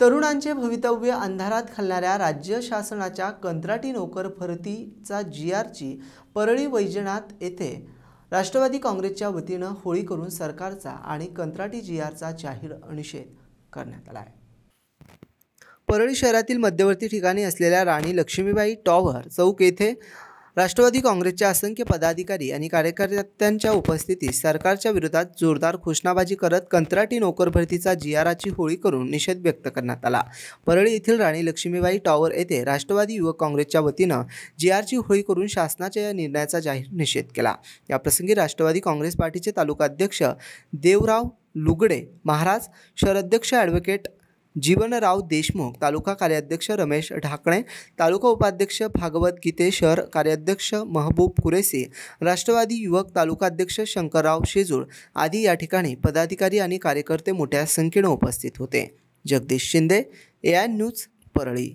तरुणांचे भवितव्य अंधारात खालणाऱ्या राज्य शासनाच्या कंत्राटी नोकर भरतीचा जी आरची परळी वैजनाथ येथे राष्ट्रवादी काँग्रेसच्या वतीनं होळी करून सरकारचा आणि कंत्राटी जी आरचा जाहीर निषेध करण्यात आला आहे परळी शहरातील मध्यवर्ती ठिकाणी असलेल्या राणी लक्ष्मीबाई टॉवर चौक येथे राष्ट्रवादी काँग्रेसचे असंख्य पदाधिकारी आणि कार्यकर्त्यांच्या उपस्थितीत सरकारच्या विरोधात जोरदार घोषणाबाजी करत कंत्राटी नोकर भरतीचा जियाराची होळी करून निषेध व्यक्त करण्यात आला परळी येथील राणी लक्ष्मीबाई टॉवर येथे राष्ट्रवादी युवक काँग्रेसच्या वतीनं जीआरची होळी करून शासनाच्या या निर्णयाचा जाहीर निषेध केला याप्रसंगी राष्ट्रवादी काँग्रेस पार्टीचे तालुकाध्यक्ष देवराव लुगडे महाराज शहराध्यक्ष ॲडव्होकेट जीवनराव देशमुख तालुका कार्याध्यक्ष रमेश ढाकणे तालुका उपाध्यक्ष भागवत गीतेश्वर कार्याध्यक्ष महबूब कुरेसी राष्ट्रवादी युवक तालुकाध्यक्ष शंकरराव शेजूळ आदी या ठिकाणी पदाधिकारी आणि कार्यकर्ते मोठ्या संख्येनं उपस्थित होते Jagdish Shinde A I news Parli